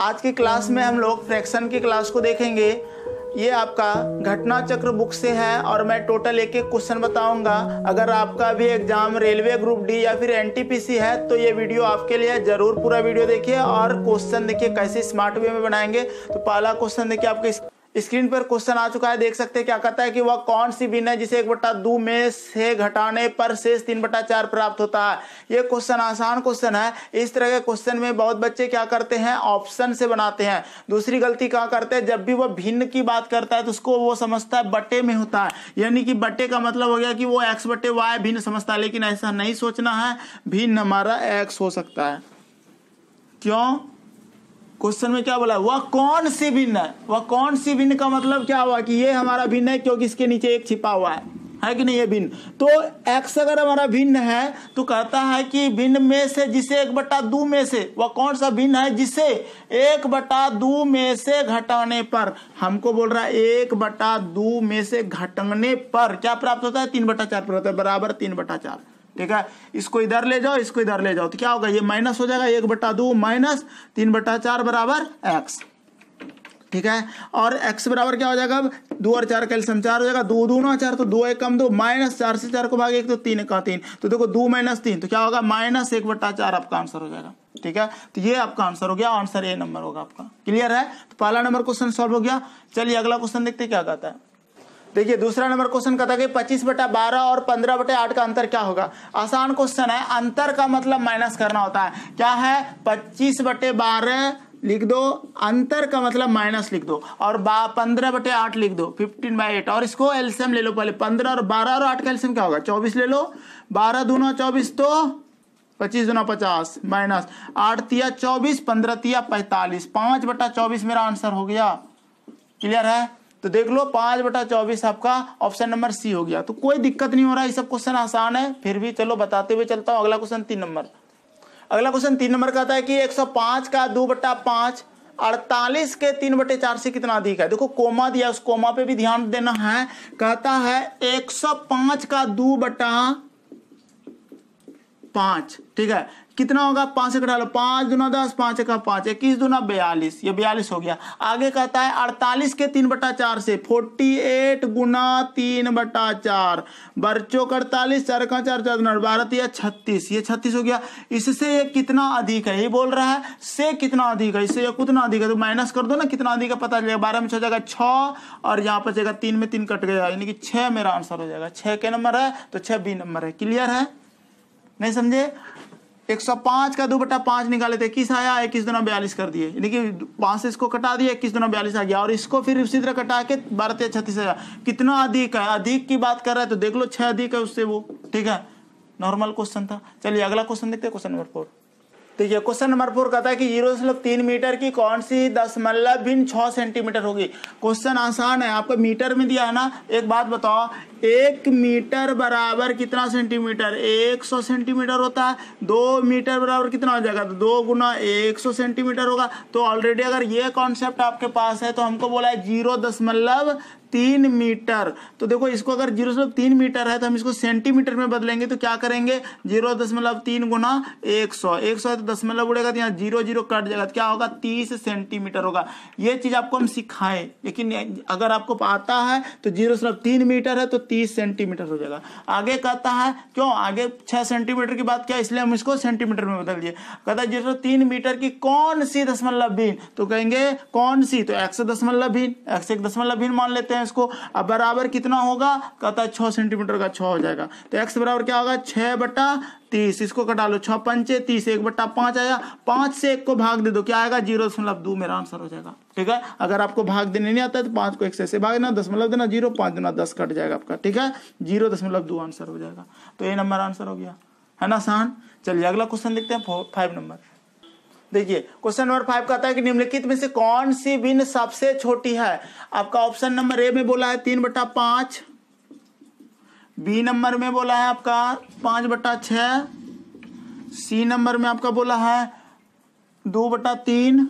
आज की क्लास में हम लोग फ्रैक्शन की क्लास को देखेंगे ये आपका घटना चक्र बुक से है और मैं टोटल एक एक क्वेश्चन बताऊंगा अगर आपका भी एग्जाम रेलवे ग्रुप डी या फिर एनटीपीसी है तो ये वीडियो आपके लिए जरूर पूरा वीडियो देखिए और क्वेश्चन देखिए कैसे स्मार्ट वे में बनाएंगे तो पहला क्वेश्चन देखिए आपके स्क्रीन पर क्वेश्चन आ चुका है देख सकते हैं क्या कहता है कि वह कौन सी बिन है जिसे एक बट्टा दो में से घटाने पर शेष तीन बट्टा चार प्राप्त होता है ये क्वेश्चन आसान क्वेश्चन है इस तरह के क्वेश्चन में बहुत बच्चे क्या करते हैं ऑप्शन से बनाते हैं दूसरी गलती क्या करते हैं जब भी वह भिन्न की बात करता है तो उसको वो समझता है बटे में होता है यानी कि बटे का मतलब हो गया कि वो एक्स बटे वाई भिन्न समझता है लेकिन ऐसा नहीं सोचना है भिन्न हमारा एक्स हो सकता है क्यों क्वेश्चन में क्या बोला वह कौन सी भिन्न है वह कौन सी भिन्न का मतलब क्या हुआ कि ये हमारा भिन्न है क्योंकि इसके नीचे एक छिपा हुआ है है कि नहीं ये भिन्न तो एक्स अगर हमारा भिन्न है तो कहता है कि भिन्न में से जिसे एक बटा दो में से वह कौन सा भिन्न है जिसे एक बटा दो में से घटाने पर हमको बोल रहा है एक बटा दो में से घटने पर क्या प्राप्त होता है तीन बटा चार प्राप्त होता है बराबर तीन बटा चार ठीक है इसको इधर ले जाओ इसको इधर ले जाओ तो क्या होगा ये माइनस हो जाएगा एक बटा दो माइनस तीन बटा चार बराबर एक्स ठीक है और एक्स बराबर क्या हो जाएगा अब दो और चार कैल्सियम चार हो जाएगा दो दो ना चार तो दो एक कम दो माइनस चार से चार को भागे एक तो तीन का तीन तो देखो दो माइनस तीन तो क्या होगा माइनस एक बट्टा चार आपका आंसर हो जाएगा ठीक है तो ये आपका आंसर हो गया आंसर ए नंबर होगा आपका क्लियर है तो पहला नंबर क्वेश्चन सॉल्व हो गया चलिए अगला क्वेश्चन देखते क्या कहता है देखिए दूसरा नंबर क्वेश्चन कहता था कि पच्चीस बटा बारह और पंद्रह बटे आठ का अंतर क्या होगा आसान क्वेश्चन है अंतर का मतलब माइनस करना होता है क्या है पच्चीस बटे बारह लिख दो अंतर का मतलब माइनस लिख दो और पंद्रह बटे आठ लिख दो फिफ्टीन बाई एट और इसको एल्सियम ले लो पहले पंद्रह और बारह और आठ का एल्सियम क्या होगा चौबीस ले लो बारह दूना चौबीस तो पच्चीस दुना पचास माइनस आठ तिया चौबीस पंद्रह तिया पैंतालीस पांच बटा चौबीस मेरा आंसर हो गया क्लियर है तो देख लो पांच बटा चौबीस आपका ऑप्शन नंबर सी हो गया तो कोई दिक्कत नहीं हो रहा है सब क्वेश्चन आसान है फिर भी चलो बताते हुए चलता हूं अगला क्वेश्चन तीन नंबर अगला क्वेश्चन तीन नंबर का आता है कि 105 का दो बटा पांच अड़तालीस के तीन बटे चार से कितना अधिक है देखो कोमा दिया उस कोमा पे भी ध्यान देना है कहता है 105 का दो बटा पांच ठीक है कितना होगा पांच से घटा लो पांच दुना दस पांच एक पांच इक्कीस दुना बयालीस ये बयालीस हो गया आगे कहता है अड़तालीस के तीन बटा चार से फोर्टी एट गुना तीन बटा चार बर्चो अड़तालीस चार का चार चार दुना बारह तो या छत्तीस ये छत्तीस हो गया इससे ये कितना अधिक है ये बोल रहा है से कितना अधिक है इससे यह कितना अधिक है तो माइनस कर दो ना कितना अधिक है पता चलेगा बारह में छह जाएगा छ और यहाँ पर जाएगा तीन में तीन कट गया यानी कि छह मेरा आंसर हो जाएगा छह के नंबर है तो छह बी नंबर है क्लियर है नहीं समझे 105 का दो बटा पांच निकाले थे किस आया इक्कीस दोनों बयालीस कर दिए यानी कि पांच से इसको कटा दिया इक्कीस दोनों बयालीस आ गया और इसको फिर उसी तरह कटा के बारह तेज छत्तीस आया कितना अधिक है अधिक की बात कर रहा है तो देख लो छह अधिक है उससे वो ठीक है नॉर्मल क्वेश्चन था चलिए अगला क्वेश्चन देखते हैं क्वेश्चन नंबर फोर देखिए क्वेश्चन नंबर फोर कहता है कि जीरो दशमलव तीन मीटर की कौन सी दशमलव बिन छः सेंटीमीटर होगी क्वेश्चन आसान है आपको मीटर में दिया है ना एक बात बताओ एक मीटर बराबर कितना सेंटीमीटर एक सौ सेंटीमीटर होता है दो मीटर बराबर कितना हो जाएगा तो दो गुना एक सौ सेंटीमीटर होगा तो ऑलरेडी अगर ये कॉन्सेप्ट आपके पास है तो हमको बोला है जीरो दशमलव तीन मीटर तो देखो इसको अगर जीरो दशमलव तीन मीटर है तो हम इसको सेंटीमीटर में बदलेंगे तो क्या करेंगे जीरो दशमलव तीन गुना एक सौ एक सौ तो दशमलव उड़ेगा तो यहाँ जीरो जीरो कट जाएगा तो क्या होगा तीस सेंटीमीटर होगा ये चीज आपको हम सिखाएं लेकिन अगर आपको आता है तो जीरो दशमलव तीन मीटर है तो तीस सेंटीमीटर हो जाएगा आगे कहता है क्यों आगे छह सेंटीमीटर की बात क्या इसलिए हम इसको सेंटीमीटर में बदल दिए कहता है जीरो तीन मीटर की कौन सी दशमलव भीन तो कहेंगे कौन सी तो एक्स दशमलव भीन एक दशमलव भीन मान लेते हैं हैं इसको अब बराबर कितना होगा कहता है छः सेंटीमीटर का छः हो जाएगा तो एक्स बराबर क्या होगा छः बटा तीस इसको कटा लो छः पंचे तीस एक बट्टा पाँच आया पाँच से एक को भाग दे दो क्या आएगा जीरो दशमलव दो मेरा आंसर हो जाएगा ठीक है अगर आपको भाग देने नहीं आता है तो पाँच को एक से ऐसे भाग देना दशमलव देना जीरो पाँच देना दस कट जाएगा आपका ठीक है जीरो दशमलव दो आंसर हो जाएगा तो ये नंबर आंसर हो गया है ना आसान चलिए अगला क्वेश्चन देखते हैं फाइव नंबर देखिए क्वेश्चन नंबर फाइव कहता है कि निम्नलिखित में से कौन सी बिन सबसे छोटी है आपका ऑप्शन नंबर ए में बोला है तीन बटा पांच बी नंबर में बोला है आपका पांच बटा छ सी नंबर में आपका बोला है दो बटा तीन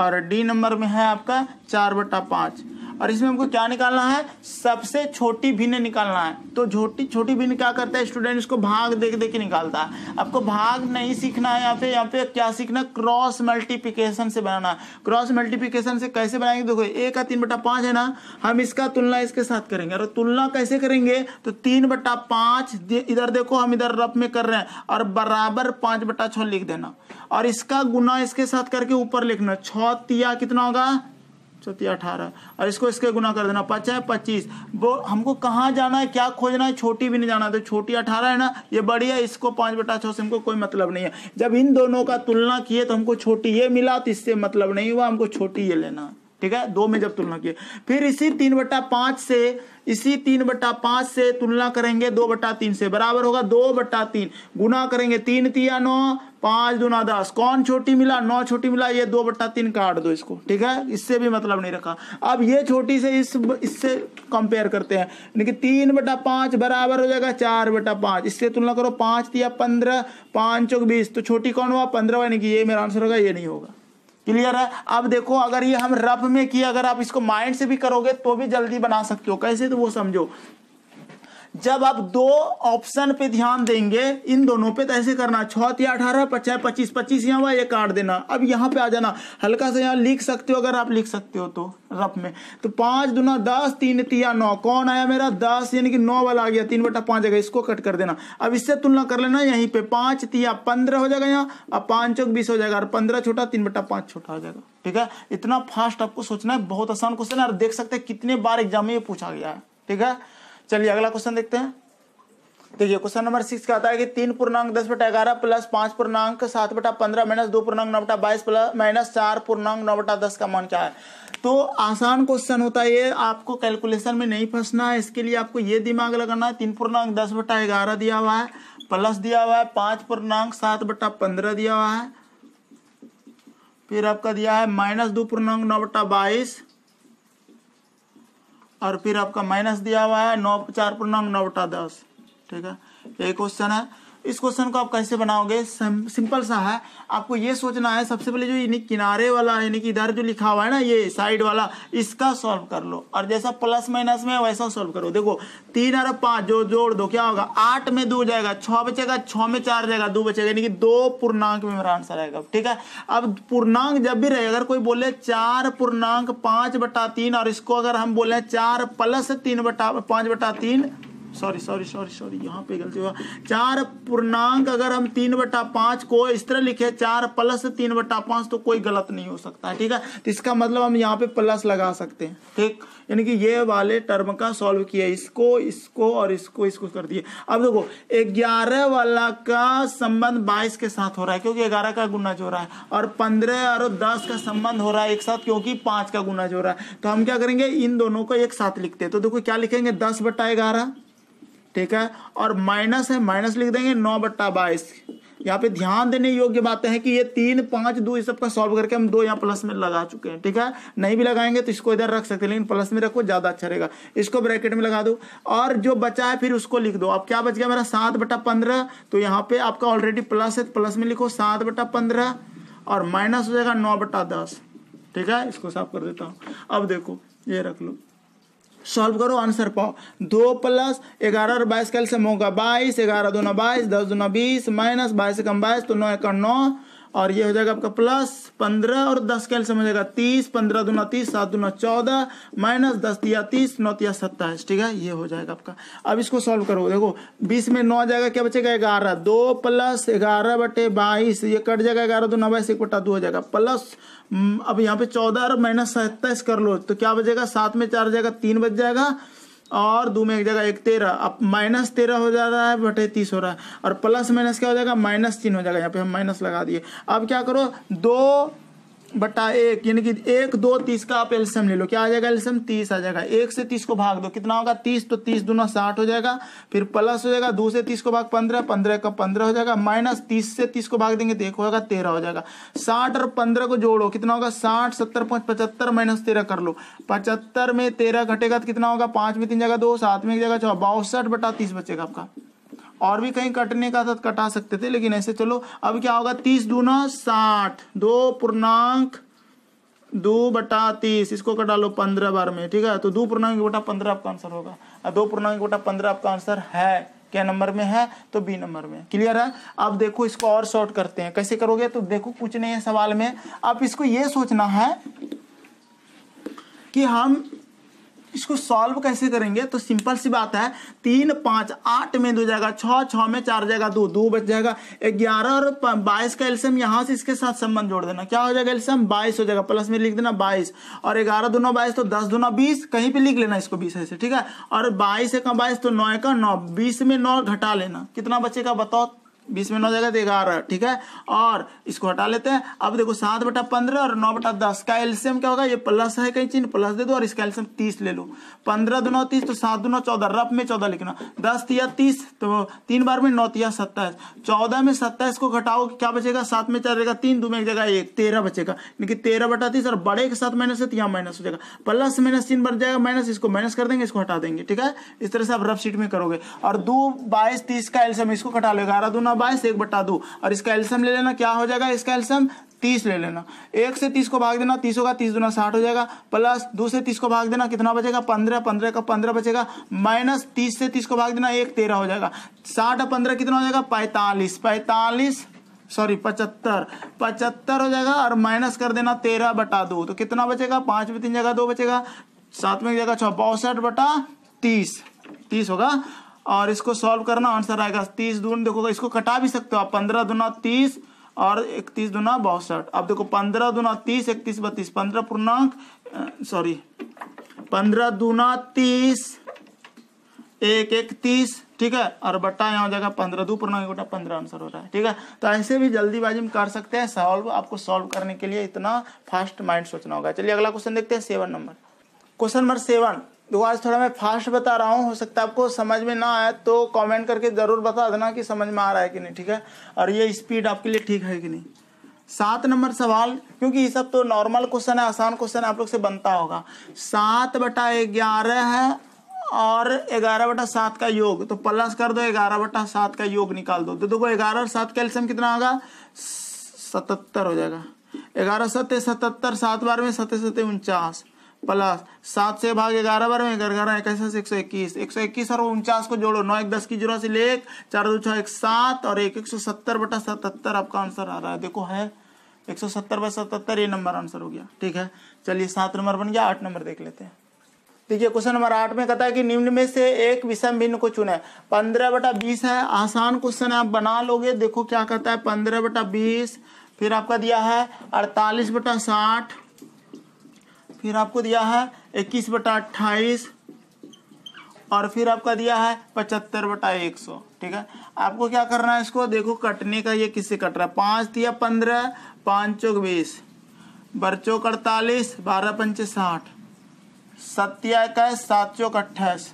और डी नंबर में है आपका चार बटा पांच और इसमें हमको क्या निकालना है सबसे छोटी भिन्न निकालना है तो छोटी छोटी भिन्न क्या करता है स्टूडेंट इसको भाग देख देख के निकालता है आपको भाग नहीं सीखना है यहाँ पे यहाँ पे क्या सीखना क्रॉस मल्टीप्लीकेशन से बनाना क्रॉस मल्टीप्लीकेशन से कैसे बनाएंगे देखो ए का तीन बटा पांच है ना हम इसका तुलना इसके साथ करेंगे और तुलना कैसे करेंगे तो तीन बटा पांच इधर देखो हम इधर रफ में कर रहे हैं और बराबर पांच बटा छ लिख देना और इसका गुना इसके साथ करके ऊपर लिखना छिया कितना होगा चौथी अठारह और इसको इसके गुना कर देना पच है पच्चीस वो हमको कहाँ जाना है क्या खोजना है छोटी भी नहीं जाना तो छोटी अठारह है ना ये बड़ी है इसको पाँच बटा छः से हमको कोई मतलब नहीं है जब इन दोनों का तुलना किए तो हमको छोटी ये मिला तो इससे मतलब नहीं हुआ हमको छोटी ये लेना ठीक है दो में जब तुलना किए फिर इसी तीन बटा पांच से इसी तीन बटा पांच से तुलना करेंगे दो बटा तीन से बराबर होगा दो बटा तीन गुना करेंगे तीन तिया नौ पांच दुना दस कौन छोटी मिला नौ छोटी मिला ये दो बट्टा तीन काट दो इसको ठीक है इससे भी मतलब नहीं रखा अब ये छोटी से इस इससे कंपेयर करते हैं यानी कि तीन बटा पांच बराबर हो जाएगा चार बटा पांच इससे तुलना करो पांच दिया पंद्रह पांच चौक बीस तो छोटी कौन हुआ पंद्रह यानी कि ये मेरा आंसर होगा ये नहीं होगा क्लियर है अब देखो अगर ये हम रफ में किए अगर आप इसको माइंड से भी करोगे तो भी जल्दी बना सकते हो कैसे तो वो समझो जब आप दो ऑप्शन पे ध्यान देंगे इन दोनों पे तो ऐसे करना छत या अठारह पचास पच्चीस पच्चीस यहाँ हुआ ये काट देना अब यहाँ पे आ जाना हल्का सा यहाँ लिख सकते हो अगर आप लिख सकते हो तो रफ में तो पाँच दुना दस तीन तिया नौ कौन आया मेरा दस यानी कि नौ वाला आ गया तीन बटा पाँच आ इसको कट कर देना अब इससे तुलना कर लेना यहीं पे पाँच तिया पंद्रह हो जाएगा यहाँ अब पाँच चौक बीस हो जाएगा और पंद्रह छोटा तीन बटा पाँच छोटा हो जाएगा ठीक है इतना फास्ट आपको सोचना है बहुत आसान क्वेश्चन है और देख सकते हैं कितने बार एग्जाम में ये पूछा गया है ठीक है चलिए अगला क्वेश्चन देखते हैं देखिए क्वेश्चन नंबर सिक्स का आता है कि तीन पूर्णांक दस बटा ग्यारह प्लस पांच पूर्णांक सात बटा पंद्रह माइनस दो पूर्णांक नौ बटा बाईस प्लस माइनस चार पूर्णांक नौ बटा दस का मान क्या है तो आसान क्वेश्चन होता है ये आपको कैलकुलेशन में नहीं फंसना है इसके लिए आपको ये दिमाग लगाना है तीन पूर्णांक दस बटा ग्यारह दिया हुआ है प्लस दिया हुआ है पांच पूर्णांक सात बटा पंद्रह दिया हुआ है फिर आपका दिया है माइनस दो पूर्णांक नौ बटा बाईस और फिर आपका माइनस दिया हुआ है नौ चार पूर्णांक नौ बटा दस ठीक है एक क्वेश्चन है इस क्वेश्चन को आप कैसे बनाओगे सिंपल सा है आपको ये सोचना है सबसे पहले जो यानी किनारे वाला यानी कि इधर जो लिखा हुआ है ना ये साइड वाला इसका सॉल्व कर लो और जैसा प्लस माइनस में वैसा सॉल्व करो देखो तीन और पाँच जो जोड़ दो क्या होगा आठ में दो जाएगा छः बचेगा छः में चार जाएगा दो बचेगा यानी कि दो पूर्णांक में मेरा आंसर आएगा ठीक है अब पूर्णांक जब भी रहेगा अगर कोई बोले चार पूर्णांक पाँच बटा तीन और इसको अगर हम बोले चार प्लस तीन बटा पाँच बटा तीन सॉरी सॉरी सॉरी सॉरी यहाँ पे गलती हुआ चार पूर्णांक अगर हम तीन बटा पांच को इस तरह लिखे चार प्लस तीन बटा पांच तो कोई गलत नहीं हो सकता है ठीक है तो इसका मतलब हम यहाँ पे प्लस लगा सकते हैं ठीक यानी कि ये वाले टर्म का सॉल्व किया इसको इसको और इसको इसको कर दिए अब देखो ग्यारह वाला का संबंध बाईस के साथ हो रहा है क्योंकि ग्यारह का गुना जो रहा है और पंद्रह और दस का संबंध हो रहा है एक साथ क्योंकि पांच का गुना जो हो रहा है तो हम क्या करेंगे इन दोनों को एक साथ लिखते हैं तो देखो क्या लिखेंगे दस बटा ग्यारह ठीक है और माइनस है माइनस लिख देंगे नौ बट्टा बाईस यहाँ पे ध्यान देने योग्य बातें है कि ये तीन पाँच दो इस सबका सॉल्व करके हम दो यहाँ प्लस में लगा चुके हैं ठीक है नहीं भी लगाएंगे तो इसको इधर रख सकते हैं लेकिन प्लस में रखो ज़्यादा अच्छा रहेगा इसको ब्रैकेट में लगा दो और जो बचा है फिर उसको लिख दो अब क्या बच गया मेरा सात बटा पंद्रह तो यहाँ पे आपका ऑलरेडी प्लस है प्लस तो में लिखो सात बटा पंद्रह और माइनस हो जाएगा नौ बटा दस ठीक है इसको साफ कर देता हूँ अब देखो ये रख लो सॉल्व करो आंसर पाओ दो प्लस ग्यारह और बाईस का एल्सियम होगा बाईस ग्यारह दोनों बाईस दस दोनों बीस माइनस बाईस से कम बाईस तो नौ एक नौ और ये हो जाएगा आपका प्लस पंद्रह और दस का हो जाएगा तीस पंद्रह दोनों तीस सात दोनों चौदह माइनस दस दिया तीस नौ दिया सत्ताईस ठीक है ये हो जाएगा आपका अब इसको सॉल्व करो देखो बीस में नौ आ जाएगा क्या बचेगा ग्यारह दो प्लस ग्यारह बटे बाईस ये कट जाएगा ग्यारह नौ बाईस एक बटा दो हो जाएगा प्लस हम्म, अब यहाँ पे चौदह और माइनस सत्ताईस कर लो तो क्या बचेगा सात में चार जाएगा तीन बच जाएगा और दो में एक जगह एक तेरह अब माइनस तेरह हो जा रहा है बटे तीस हो रहा है और प्लस माइनस क्या हो जाएगा माइनस तीन हो जाएगा यहाँ पे हम माइनस लगा दिए अब क्या करो दो बटा एक यानी कि एक दो तीस का आप एल्सियम ले लो क्या आ जाएगा एल्सियम तीस आ जाएगा एक से तीस को भाग दो कितना होगा तीस तो तीस दोनों साठ हो जाएगा फिर प्लस हो जाएगा दो से तीस को भाग पंद्रह पंद्रह का पंद्रह हो जाएगा माइनस तीस से तीस को भाग देंगे तो एक होगा तेरह हो जाएगा साठ और पंद्रह को जोड़ो कितना होगा साठ सत्तर पाँच पचहत्तर माइनस तेरह कर लो पचहत्तर में तेरह घटेगा तो कितना होगा पाँच में तीन जगह दो सात में एक जगह छः बासठ बटा तीस बचेगा आपका और भी कहीं कटने का था तो कटा सकते थे लेकिन ऐसे चलो अब क्या होगा तीस दूना साठ दो पूर्णांक दो बटा तीस इसको कटा लो पंद्रह बार में ठीक है तो दो पूर्णांक बटा पंद्रह आपका आंसर होगा दो पूर्णांक बटा पंद्रह आपका आंसर है क्या नंबर में है तो बी नंबर में क्लियर है अब देखो इसको और शॉर्ट करते हैं कैसे करोगे तो देखो कुछ नहीं है सवाल में अब इसको ये सोचना है कि हम इसको सॉल्व कैसे करेंगे तो सिंपल सी बात है तीन पाँच आठ में दो जाएगा छः छः में चार जाएगा दो दो बच जाएगा ग्यारह और बाईस का एल्सियम यहाँ से इसके साथ संबंध जोड़ देना क्या हो जाएगा एल्सियम बाईस हो जाएगा प्लस में लिख देना बाईस और ग्यारह दोनों बाईस तो दस दोनों बीस कहीं पर लिख लेना इसको बीस ऐसे ठीक है और बाईस एक बाईस तो नौ का नौ बीस में नौ घटा लेना कितना बचेगा बताओ बीस में नौ जाएगा तो ग्यारह ठीक है और इसको हटा लेते हैं अब देखो सात बटा पंद्रह और नौ बटा दस का एल्सियम क्या होगा ये प्लस है कहीं चिन्ह प्लस दे दो और इसका एल्सियम तीस ले लो पंद्रह नौ तीस तो सात नौ चौदह रफ में चौदह लिखना दस तिया तीस तो तीन बार में नौ तिया सत्ताईस चौदह में सत्ताईस को घटाओ क्या बचेगा सात में चार रहेगा तीन दो में एक जगह एक तेरह बचेगा यानी कि तेरह बटा तीस और बड़े के साथ माइनस है तो यहाँ माइनस हो जाएगा प्लस माइनस तीन बढ़ जाएगा माइनस इसको माइनस कर देंगे इसको हटा देंगे ठीक है इस तरह से आप रफ शीट में करोगे और दो बाईस तीस का एल्सियम इसको घटा लो ग्यारह नौ बाईस एक बट्टा दो और इसका एल्सियम ले लेना क्या हो जाएगा इसका एल्सियम तीस ले लेना एक से तीस को भाग देना तीस होगा तीस दुना साठ हो जाएगा प्लस दो से तीस को भाग देना कितना बचेगा पंद्रह पंद्रह का पंद्रह बचेगा माइनस तीस से तीस को भाग देना एक तेरह हो जाएगा साठ और पंद्रह कितना हो जाएगा पैंतालीस पैंतालीस सॉरी पचहत्तर पचहत्तर हो जाएगा और माइनस कर देना तेरह बटा दो तो कितना बचेगा पांच में तीन जगह दो बचेगा सात में जगह छः बासठ बटा तीस तीस होगा और इसको सॉल्व करना आंसर आएगा तीस दून देखो इसको कटा भी सकते हो आप पंद्रह दुना तीस और इकतीस दुना बासठ अब देखो पंद्रह दुना तीस इकतीस बत्तीस पंद्रह पूर्णांक सॉरी पंद्रह दुना तीस एक इकतीस ठीक है और बट्टा यहाँ हो जाएगा पंद्रह दो पूर्णांक गोटा पंद्रह आंसर हो रहा है ठीक है तो ऐसे भी जल्दीबाजी में कर सकते हैं सॉल्व आपको सॉल्व करने के लिए इतना फास्ट माइंड सोचना होगा चलिए अगला क्वेश्चन देखते हैं seven number question number seven तो आज थोड़ा मैं फास्ट बता रहा हूँ हो सकता है आपको समझ में ना आए तो कमेंट करके ज़रूर बता देना कि समझ में आ रहा है कि नहीं ठीक है और ये स्पीड आपके लिए ठीक है कि नहीं सात नंबर सवाल क्योंकि ये सब तो नॉर्मल क्वेश्चन है आसान क्वेश्चन आप लोग से बनता होगा सात बटा ग्यारह है और ग्यारह बटा सात का योग तो प्लस कर दो ग्यारह बटा सात का योग निकाल दो तो देखो ग्यारह और सात का कितना होगा सतहत्तर हो जाएगा ग्यारह सत्य सतहत्तर सात बार में सत्य सत्य उनचास प्लस सात से भाग ग्यारह बार में ग्यारह ग्यारह एक सौ इक्कीस एक सौ इक्कीस और उनचास को जोड़ो नौ एक दस की जीरो से ले एक चार दो छः एक सात और एक एक सौ सत्तर बटा सतहत्तर आपका आंसर आ रहा है देखो है एक सौ सत्तर बटा सतहत्तर ये नंबर आंसर हो गया ठीक है चलिए सात नंबर बन गया आठ नंबर देख लेते हैं देखिए क्वेश्चन नंबर आठ में कहता है कि निम्न में से एक विषम भिन्न को चुने पंद्रह बटा बीस है आसान क्वेश्चन आप बना लोगे देखो क्या कहता है पंद्रह बटा बीस फिर आपका दिया है अड़तालीस बटा साठ फिर आपको दिया है इक्कीस बटा अट्ठाईस और फिर आपका दिया है पचहत्तर बटा एक सौ ठीक है आपको क्या करना है इसको देखो कटने का ये किससे कट रहा है पाँच दिया पंद्रह पाँच चौक बीस बरचौक अड़तालीस बारह पंच साठ सत्या इक्कीस सात चौक अट्ठाईस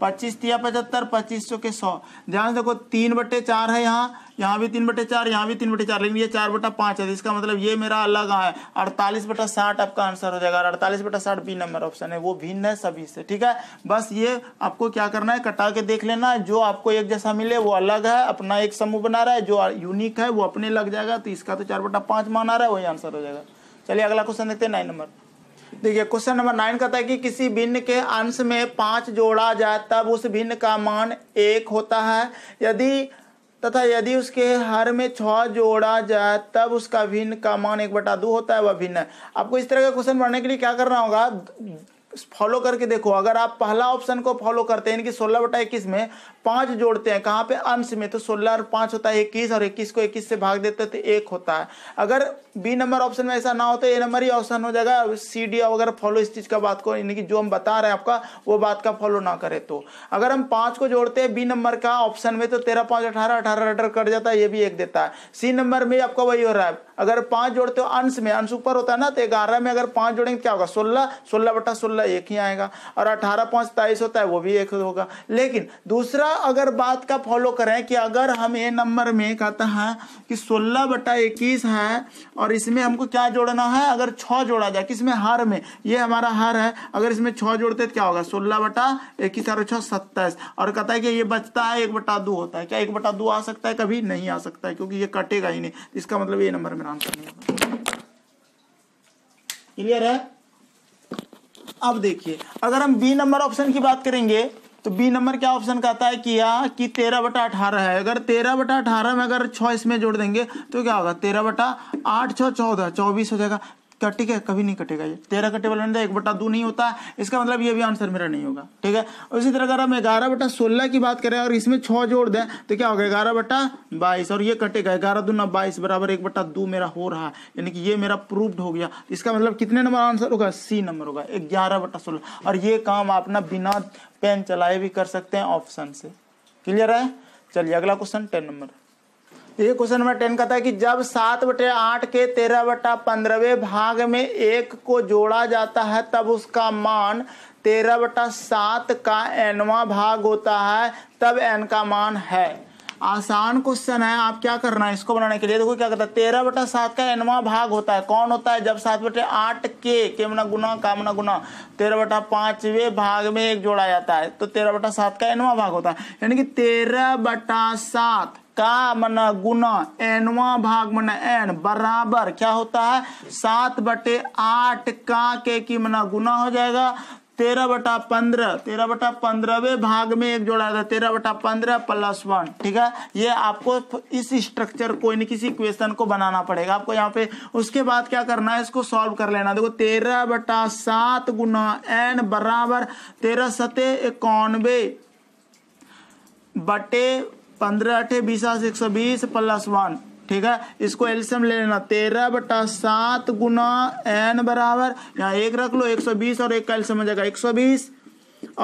पच्चीस तिया पचहत्तर पच्चीस सौ के सौ ध्यान से देखो तीन बटे चार है यहाँ यहाँ भी तीन बटे चार यहाँ भी तीन बटे चार लेकिन ये चार बटा पाँच है इसका मतलब ये मेरा अलग है अड़तालीस बटा साठ आपका आंसर हो जाएगा अड़तालीस बटा साठ बी नंबर ऑप्शन है वो भिन्न है सभी से ठीक है बस ये आपको क्या करना है कटा के देख लेना जो आपको एक जैसा मिले वो अलग है अपना एक समूह बना रहा है जो यूनिक है वो अपने लग जाएगा तो इसका तो चार बटा पाँच माना रहा है वही आंसर हो जाएगा चलिए अगला क्वेश्चन देखते हैं नाइन नंबर देखिए क्वेश्चन नंबर नाइन कहता है कि किसी भिन्न के अंश में पांच जोड़ा जाए तब उस भिन्न का मान एक होता है यदि तथा यदि उसके हर में छ जोड़ा जाए तब उसका भिन्न का मान एक बटा दो होता है वह भिन्न है आपको इस तरह का क्वेश्चन पढ़ने के लिए क्या करना होगा फॉलो करके देखो अगर आप पहला ऑप्शन को फॉलो करते हैं यानी कि सोलह बटा इक्कीस में पांच जोड़ते हैं कहाँ पे अंश में तो सोलह और पांच होता है इक्कीस और इक्कीस को इक्कीस से भाग देते हैं तो एक होता है अगर बी नंबर ऑप्शन में ऐसा ना हो तो ए नंबर ही ऑप्शन हो जाएगा सी डी वगैरह फॉलो इस चीज का बात को यानी कि जो हम बता रहे हैं आपका वो बात का फॉलो ना करें तो अगर हम पांच को जोड़ते हैं बी नंबर का ऑप्शन में तो तेरह पांच अठारह अठारह अठारह कट जाता है ये भी एक देता है सी नंबर में आपका वही हो रहा है अगर पांच जोड़ते हो अंश में अंश ऊपर होता है ना तो ग्यारह में अगर पांच जोड़ेंगे क्या होगा सोलह सोलह बटा सोलह एक ही आएगा और अठारह पांच ताइस होता है वो भी एक होगा लेकिन दूसरा अगर बात का फॉलो करें कि अगर हम ए नंबर में कहते हैं कि सोलह बटा इक्कीस है और इसमें हमको क्या जोड़ना है अगर छ जोड़ा जाए किसमें हार में ये हमारा हार है अगर इसमें छ जोड़ते तो क्या होगा सोलह बटा इक्कीस और छः सत्ताईस और कहता है कि ये बचता है एक बटा दो होता है क्या एक बटा दो आ सकता है कभी नहीं आ सकता है क्योंकि ये कटेगा ही नहीं इसका मतलब ये नंबर में आंसर नहीं होगा क्लियर है अब देखिए अगर हम बी नंबर ऑप्शन की बात करेंगे तो बी नंबर क्या ऑप्शन कहता है किया कि तेरह बटा अठारह है अगर तेरह बटा अठारह में अगर छः इसमें जोड़ देंगे तो क्या होगा तेरह बटा आठ छः चौदह चौबीस हो जाएगा क्या ठीक है कभी नहीं कटेगा ये तेरह कटे वाला एक बटा दो नहीं होता इसका मतलब ये भी आंसर मेरा नहीं होगा ठीक है इसी तरह अगर हम ग्यारह बटा सोलह की बात करें और इसमें छह जोड़ दें तो क्या होगा ग्यारह बटा बाईस और ये कटेगा ग्यारह दो ना बाईस बराबर एक बटा दो मेरा हो रहा है यानी कि ये मेरा प्रूफ हो गया इसका मतलब कितने नंबर आंसर होगा सी नंबर होगा ग्यारह बटा सोलह और ये काम आप ना बिना पेन चलाए भी कर सकते हैं ऑप्शन से क्लियर है चलिए अगला क्वेश्चन टेन नंबर ये क्वेश्चन नंबर टेन का था कि जब सात बटे आठ के तेरह बटा पंद्रहवे भाग में एक को जोड़ा जाता है तब उसका मान तेरह बटा सात का एनवा भाग होता है तब एन का मान है आसान क्वेश्चन है आप क्या करना है इसको बनाने के लिए देखो क्या करता है तेरह बटा सात का एनवा भाग होता है कौन होता है जब सात बटे आठ के के मना गुना का मना गुना तेरह बटा पांचवे भाग में एक जोड़ा जाता है तो तेरह बटा सात का एनवा भाग होता है यानी कि तेरह बटा सात का मना गुना एनवा भाग मना एन बराबर क्या होता है सात बटे आठ का के की मना गुना हो जाएगा तेरह बटा पंद्रह तेरह बटा पंद्रहवें भाग में एक जोड़ा था तेरह बटा पंद्रह प्लस वन ठीक है ये आपको इस स्ट्रक्चर को इन किसी क्वेश्चन को बनाना पड़ेगा आपको यहाँ पे उसके बाद क्या करना है इसको सॉल्व कर लेना देखो तेरह बटा सात गुना एन बराबर तेरह सते इक्यानवे बटे पंद्रह अठे बीसा एक सौ बीस प्लस वन ठीक है इसको एल्सियम ले लेना तेरह बटा सात गुना एन बराबर यहाँ एक रख लो एक सौ बीस और एक का एल्सियम हो जाएगा एक सौ बीस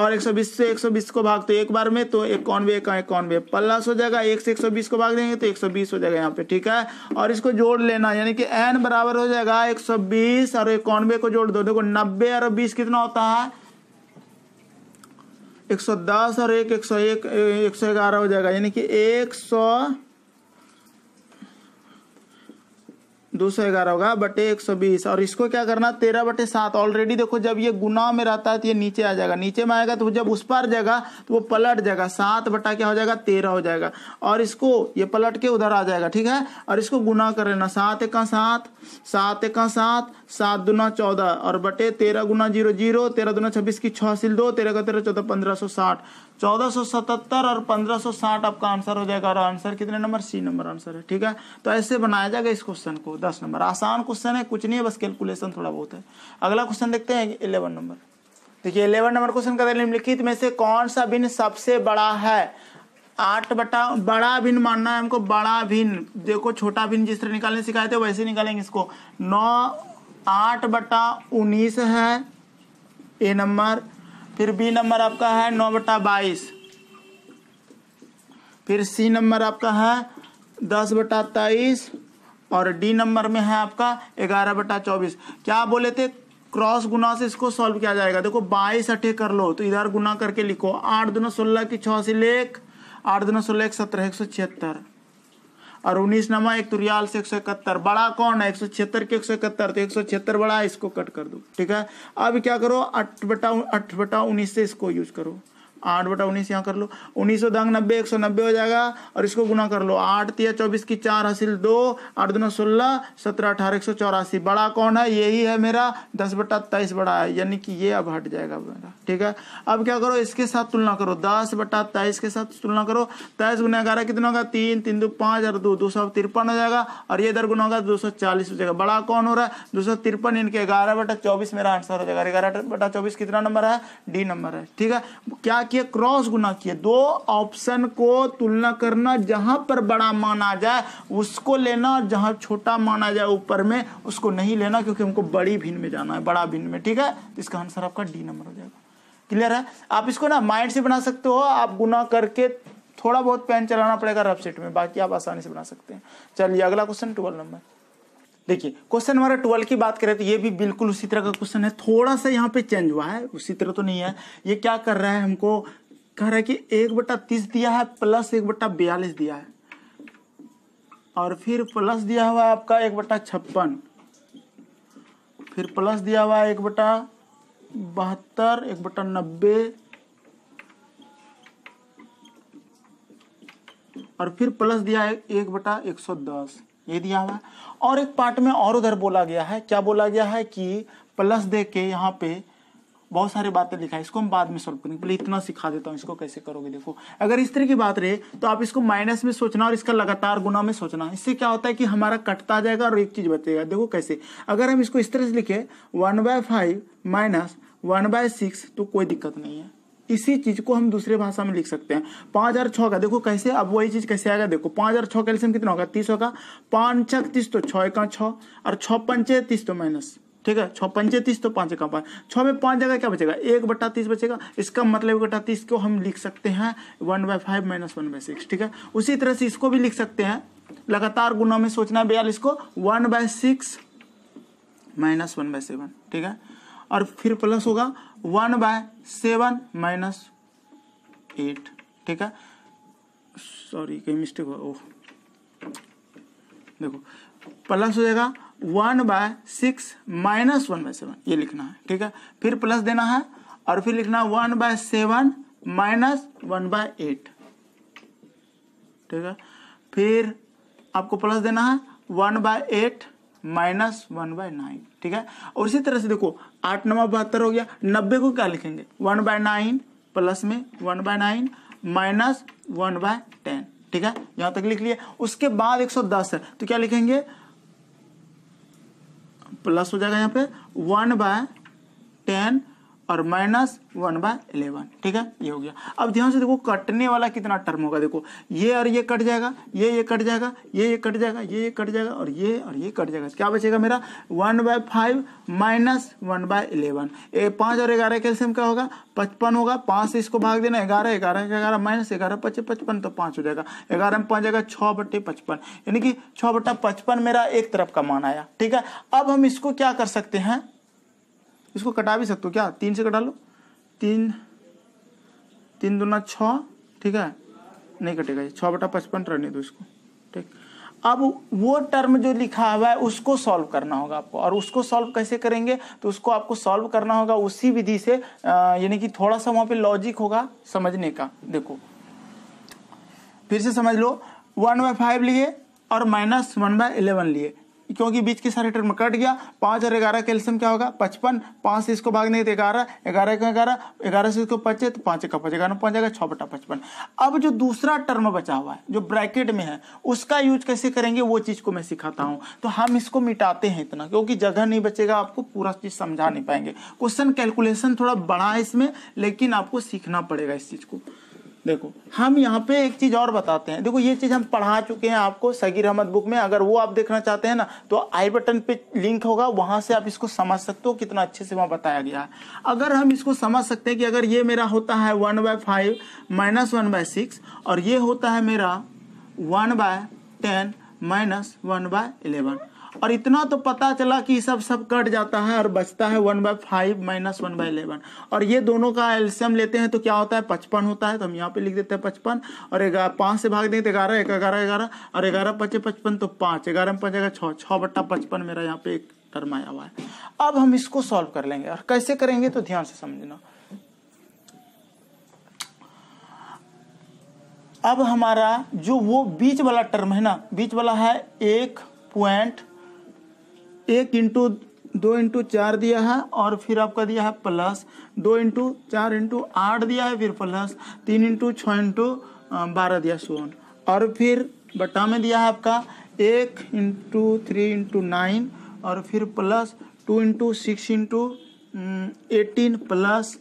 और एक सौ बीस से एक सौ बीस को भाग तो एक बार में तो एक का भी प्लस हो जाएगा एक से एक सौ बीस को भाग देंगे तो एक सौ बीस हो जाएगा यहाँ पे ठीक है और इसको जोड़ लेना यानी कि एन बराबर हो जाएगा एक सौ बीस और भी को जोड़ दो देखो नब्बे और बीस कितना होता है एक सौ दस और एक एक सौ एक एक सौ ग्यारह हो जाएगा यानी कि एक सौ दो सौ ग्यारह होगा बटे एक सौ बीस और इसको क्या करना तेरह बटे सात ऑलरेडी देखो जब ये गुना में रहता है तो ये नीचे आ जाएगा नीचे में आएगा तो जब उस पर जाएगा तो वो पलट जाएगा सात बटा क्या हो जाएगा तेरह हो जाएगा और इसको ये पलट के उधर आ जाएगा ठीक है और इसको गुना कर लेना सात एक सात सात एक सात सात दुना चौदह और बटे तेरह गुना जीरो जीरो तेरह दुना छब्बीस की छह सिल दो तेरह का तेरह चौदह पंद्रह सौ साठ चौदह सौ सतहत्तर और पंद्रह सौ साठ आपका आंसर हो जाएगा और आंसर कितने नंबर सी नंबर आंसर है ठीक है तो ऐसे बनाया जाएगा इस क्वेश्चन को दस नंबर आसान क्वेश्चन है कुछ नहीं है बस कैलकुलेशन थोड़ा बहुत है अगला क्वेश्चन देखते हैं इलेवन नंबर देखिए इलेवन नंबर क्वेश्चन का निम्नलिखित में से कौन सा भिन्न सबसे बड़ा है आठ बटा बड़ा भिन्न मानना है हमको बड़ा भिन्न देखो छोटा भिन्न जिस तरह निकालने सिखाए थे वैसे निकालेंगे इसको नौ आठ बटा उन्नीस है ए नंबर फिर बी नंबर आपका है नौ बटा बाईस फिर सी नंबर आपका है दस बटा तेईस और डी नंबर में है आपका ग्यारह बटा चौबीस क्या बोले थे क्रॉस गुना से इसको सॉल्व किया जाएगा देखो बाईस अठे कर लो तो इधर गुना करके लिखो आठ दुना सोलह की छः से लेख आठ दुना सोलह एक सत्रह एक सौ छिहत्तर और उन्नीस नमा एक तुरियाल तो से एक सौ इकहत्तर बड़ा कौन है एक सौ छिहत्तर के एक सौ इकहत्तर तो एक सौ छिहत्तर बड़ा इसको कट कर दो ठीक है अब क्या करो अठ बटा अठ बटा उन्नीस से इसको यूज करो आठ बटा उन्नीस यहाँ कर लो उन्नीस सौ दंग नब्बे एक सौ नब्बे हो जाएगा और इसको गुना कर लो आठ तीन चौबीस की चार हासिल दो आठ दोनों सोलह सत्रह अठारह एक सौ चौरासी बड़ा कौन है यही है मेरा दस बटा तेईस बड़ा है यानी कि ये अब हट जाएगा मेरा ठीक है अब क्या करो इसके साथ तुलना करो दस बटा तेईस के साथ तुलना करो तेईस गुना ग्यारह कितना होगा तीन तीन दो पाँच और दो दो सौ तिरपन हो जाएगा और ये इधर गुना होगा दो सौ चालीस हो जाएगा बड़ा कौन हो रहा है दो सौ तिरपन इनके ग्यारह बटा चौबीस मेरा आंसर हो जाएगा ग्यारह बटा चौबीस कितना नंबर है डी नंबर है ठीक है क्या किए क्रॉस गुना किए दो ऑप्शन को तुलना करना जहां पर बड़ा माना जाए उसको लेना जहां छोटा माना जाए ऊपर में उसको नहीं लेना क्योंकि हमको बड़ी भिन्न में जाना है बड़ा भिन्न में ठीक है तो इसका आंसर आपका डी नंबर हो जाएगा क्लियर है आप इसको ना माइंड से बना सकते हो आप गुना करके थोड़ा बहुत पेन चलाना पड़ेगा रफ सेट में बाकी आप आसानी से बना सकते हैं चलिए अगला क्वेश्चन ट्वेल्व नंबर देखिए क्वेश्चन हमारा ट्वेल्व की बात करें तो ये भी बिल्कुल उसी तरह का क्वेश्चन है थोड़ा सा यहाँ पे चेंज हुआ है उसी तरह तो नहीं है ये क्या कर रहा है हमको कह रहा है कि एक बटा तीस दिया है प्लस एक बटा बयालीस दिया है और फिर प्लस दिया हुआ है आपका एक बटा छप्पन फिर प्लस दिया हुआ है एक बटा बहत्तर एक बटा नब्बे और फिर प्लस दिया है एक बटा एक सौ दस ये दिया हुआ है और एक पार्ट में और उधर बोला गया है क्या बोला गया है कि प्लस दे के यहाँ पे बहुत सारी बातें लिखा है इसको हम बाद में सॉल्व करेंगे पहले इतना सिखा देता हूँ इसको कैसे करोगे देखो अगर इस तरह की बात रहे तो आप इसको माइनस में सोचना और इसका लगातार गुना में सोचना इससे क्या होता है कि हमारा कटता जाएगा और एक चीज बचेगा देखो कैसे अगर हम इसको इस तरह से लिखे one by five minus one by six तो कोई दिक्कत नहीं है इसी चीज को हम दूसरे भाषा में लिख सकते हैं पांच हजार छ का देखो कैसे अब वही चीज कैसे आएगा देखो पांच हजार छ कैल्सियम कितना होगा तीस होगा पांच छक तीस तो छः का छ और छ पंचे तीस तो माइनस ठीक है छ पंचे तीस तो पांच का पांच छ में पांच जगह क्या बचेगा एक बट्टा तीस बचेगा इसका मतलब एक बट्टा तीस को हम लिख सकते हैं one by five minus one by six ठीक है उसी तरह से इसको भी लिख सकते हैं लगातार गुना में सोचना है बयालीस को one by six minus one by seven ठीक है और फिर प्लस होगा one by seven minus eight ठीक है सॉरी कहीं मिस्टेक हुआ ओह देखो प्लस हो जाएगा one by six minus one by seven ये लिखना है ठीक है फिर प्लस देना है और फिर लिखना है one by seven minus one by eight ठीक है फिर आपको प्लस देना है one by eight minus one by nine ठीक है और इसी तरह से देखो आठ नवा बहत्तर हो गया नब्बे को क्या लिखेंगे वन बाय नाइन प्लस में one by nine minus one by ten ठीक है यहां तक लिख लिया उसके बाद एक सौ दस है तो क्या लिखेंगे प्लस हो जाएगा यहां पे वन बाय टेन और माइनस वन बाय इलेवन ठीक है ये हो गया अब ध्यान से देखो कटने वाला कितना टर्म होगा देखो ये और ये कट जाएगा ये ये कट जाएगा ये ये कट जाएगा ये ये कट जाएगा और ये और ये कट जाएगा क्या बचेगा मेरा one by five minus one by eleven ये पाँच और ग्यारह कैल्सियम क्या होगा पचपन होगा पाँच से इसको भाग देना ग्यारह ग्यारह ग्यारह माइनस ग्यारह पच्चीस पचपन तो पाँच हो जाएगा ग्यारह में पाँच जाएगा छः बट्टे पचपन यानी कि छः बट्टा पचपन मेरा एक तरफ का मान आया ठीक है अब हम इसको क्या कर सकते हैं इसको कटा भी सकते हो क्या तीन से कटा लो तीन तीन दूना छः ठीक है नहीं कटेगा ये छः बटा पचपन रहने दो इसको ठीक अब वो टर्म जो लिखा हुआ है उसको सॉल्व करना होगा आपको और उसको सॉल्व कैसे करेंगे तो उसको आपको सॉल्व करना होगा उसी विधि से यानी कि थोड़ा सा वहाँ पे लॉजिक होगा समझने का देखो फिर से समझ लो वन बाय फाइव लिए और माइनस वन बाय इलेवन लिए क्योंकि बीच के सारे टर्म कट गया पाँच और ग्यारह का एल्सियम क्या होगा पचपन पाँच से इसको भागने तो ग्यारह ग्यारह का ग्यारह ग्यारह से इसको पचे तो पाँच का पचे ग्यारह पाँच जाएगा छः बटा पचपन अब जो दूसरा टर्म बचा हुआ है जो ब्रैकेट में है उसका यूज कैसे करेंगे वो चीज़ को मैं सिखाता हूँ तो हम इसको मिटाते हैं इतना क्योंकि जगह नहीं बचेगा आपको पूरा चीज़ समझा नहीं पाएंगे क्वेश्चन कैलकुलेशन थोड़ा बड़ा है इसमें लेकिन आपको सीखना पड़ेगा इस चीज़ को देखो हम यहाँ पे एक चीज और बताते हैं देखो ये चीज हम पढ़ा चुके हैं आपको सगीर अहमद बुक में अगर वो आप देखना चाहते हैं ना तो आई बटन पे लिंक होगा वहां से आप इसको समझ सकते हो कितना अच्छे से वहां बताया गया है अगर हम इसको समझ सकते हैं कि अगर ये मेरा होता है one by five minus one by six और ये होता है मेरा one by ten minus one by eleven और इतना तो पता चला कि सब सब कट जाता है और बचता है one by five minus one by eleven और ये दोनों का एल्सियम लेते हैं तो क्या होता है पचपन होता है तो हम यहाँ पे लिख देते हैं पचपन और पाँच से भाग देंगे तो ग्यारह एक ग्यारह ग्यारह और ग्यारह पचे पचपन तो पाँच ग्यारह में पचेगा छः छः बट्टा पचपन मेरा यहाँ पे एक टर्म आया हुआ है अब हम इसको सॉल्व कर लेंगे और कैसे करेंगे तो ध्यान से समझना अब हमारा जो वो बीच वाला टर्म है ना बीच वाला है एक पॉइंट एक इंटू दो इंटू चार दिया है और फिर आपका दिया है प्लस दो इंटू चार इंटू आठ दिया है फिर प्लस तीन इंटू छः इंटू बारह दिया सोन और फिर बटा में दिया है आपका एक इंटू थ्री इंटू नाइन और फिर plus two into six into eighteen plus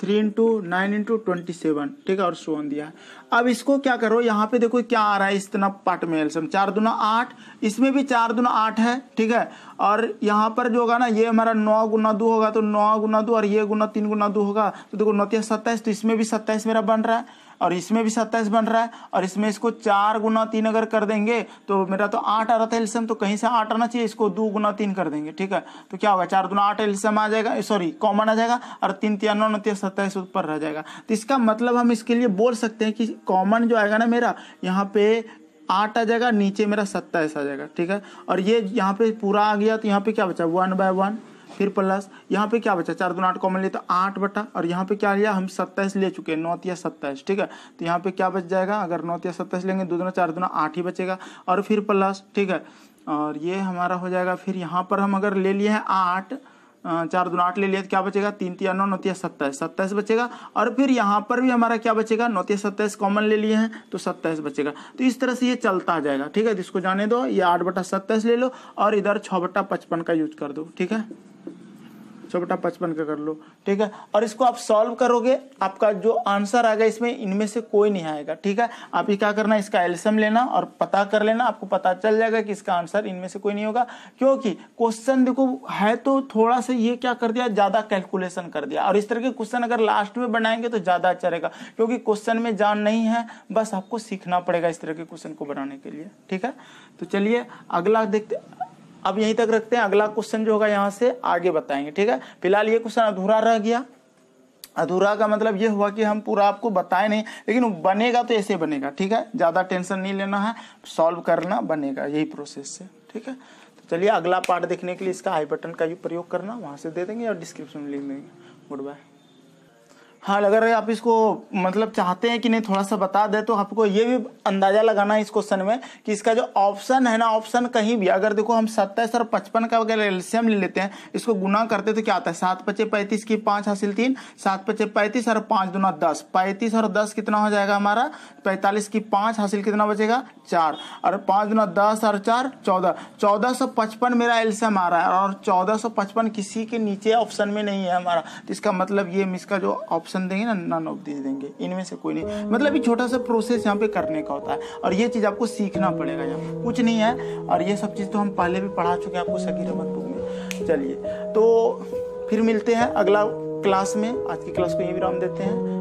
three into nine into twenty seven ठीक है और सोन दिया अब इसको क्या करो यहाँ पे देखो क्या आ रहा है इस तरह पार्ट में एल्सम चार दुना आठ इसमें भी चार दुना आठ है ठीक है और यहाँ पर जो होगा ना ये हमारा नौ गुना दो होगा तो नौ गुना दो और ये गुना तीन गुना दो होगा तो देखो नौतिया सत्ताईस तो इसमें भी सत्ताईस मेरा बन रहा है और इसमें भी सत्ताईस बन रहा है और इसमें इसको चार गुना तीन अगर कर देंगे तो मेरा तो आठ आ रहा था एल्सियम तो कहीं से आठ आना चाहिए इसको दो गुना तीन कर देंगे ठीक है तो क्या होगा चार गुना आठ एल्सियम आ जाएगा सॉरी कॉमन आ जाएगा और तीन नौ नौ सत्ताईस ऊपर रह जाएगा तो इसका मतलब हम इसके लिए बोल सकते हैं कि कॉमन जो आएगा ना मेरा यहाँ पे आठ आ जाएगा नीचे मेरा सत्ताईस आ जाएगा ठीक है और ये यहाँ पे पूरा आ गया तो यहाँ पे क्या बचा वन बाय वन फिर प्लस यहाँ पे क्या बचा चार दो आठ कॉमन लिया तो आठ बटा और यहाँ पे क्या लिया हम सत्ताईस ले चुके हैं नौतिया सत्ताईस ठीक है तो यहाँ पे क्या बच जाएगा अगर नौतिया सत्ताईस लेंगे दो दोनों चार दोनों आठ ही बचेगा और फिर प्लस ठीक है और ये हमारा हो जाएगा फिर यहाँ पर हम अगर ले लिए हैं आठ चार दो आठ ले लिया तो क्या बचेगा तीन तीन नौ नौतिया सत्ताईस सत्ताईस बचेगा और फिर यहाँ पर भी हमारा क्या बचेगा नौतिया सत्ताईस कॉमन ले लिए हैं तो सत्ताईस बचेगा तो इस तरह से ये चलता जाएगा ठीक है तो इसको जाने दो ये आठ बटा सत्ताईस ले लो और इधर छः बटा पचपन का यूज कर दो ठीक है सौ बटा पचपन का कर लो ठीक है और इसको आप सॉल्व करोगे आपका जो आंसर आएगा इसमें इनमें से कोई नहीं आएगा ठीक है आप ये क्या करना इसका एल्सियम लेना और पता कर लेना आपको पता चल जाएगा कि इसका आंसर इनमें से कोई नहीं होगा क्योंकि क्वेश्चन देखो है तो थोड़ा सा ये क्या कर दिया ज़्यादा कैलकुलेशन कर दिया और इस तरह के क्वेश्चन अगर लास्ट में बनाएंगे तो ज़्यादा अच्छा रहेगा क्योंकि क्वेश्चन में जान नहीं है बस आपको सीखना पड़ेगा इस तरह के क्वेश्चन को बनाने के लिए ठीक है तो चलिए अगला देखते अब यहीं तक रखते हैं अगला क्वेश्चन जो होगा यहाँ से आगे बताएंगे ठीक है फिलहाल ये क्वेश्चन अधूरा रह गया अधूरा का मतलब ये हुआ कि हम पूरा आपको बताए नहीं लेकिन बनेगा तो ऐसे बनेगा ठीक है ज़्यादा टेंशन नहीं लेना है सॉल्व करना बनेगा यही प्रोसेस से ठीक है तो चलिए अगला पार्ट देखने के लिए इसका आई बटन का भी प्रयोग करना वहाँ से दे देंगे और डिस्क्रिप्शन में लिख देंगे गुड बाय हाँ अगर आप इसको मतलब चाहते हैं कि नहीं थोड़ा सा बता दें तो आपको ये भी अंदाज़ा लगाना है इस क्वेश्चन में कि इसका जो ऑप्शन है ना ऑप्शन कहीं भी अगर देखो हम सत्ताईस और पचपन का अगर एल्शियम ले लेते हैं इसको गुना करते तो क्या आता है सात पचे पैंतीस की पाँच हासिल तीन सात पचे पैंतीस और पाँच दुना दस पैंतीस और दस कितना हो जाएगा हमारा पैंतालीस की पाँच हासिल कितना बचेगा चार और पाँच दुना दस और चार चौदह चौदह सौ पचपन मेरा एल्शियम आ रहा है और चौदह सौ पचपन किसी के नीचे ऑप्शन में नहीं है हमारा तो इसका मतलब ये इसका जो ऑप्शन ऑप्शन देंगे ना नन ऑफ दीज देंगे इनमें से कोई नहीं मतलब ये छोटा सा प्रोसेस यहाँ पे करने का होता है और ये चीज़ आपको सीखना पड़ेगा यहाँ कुछ नहीं है और ये सब चीज़ तो हम पहले भी पढ़ा चुके हैं आपको सगीर अहमद बुक में चलिए तो फिर मिलते हैं अगला क्लास में आज की क्लास को यहीं विराम देते हैं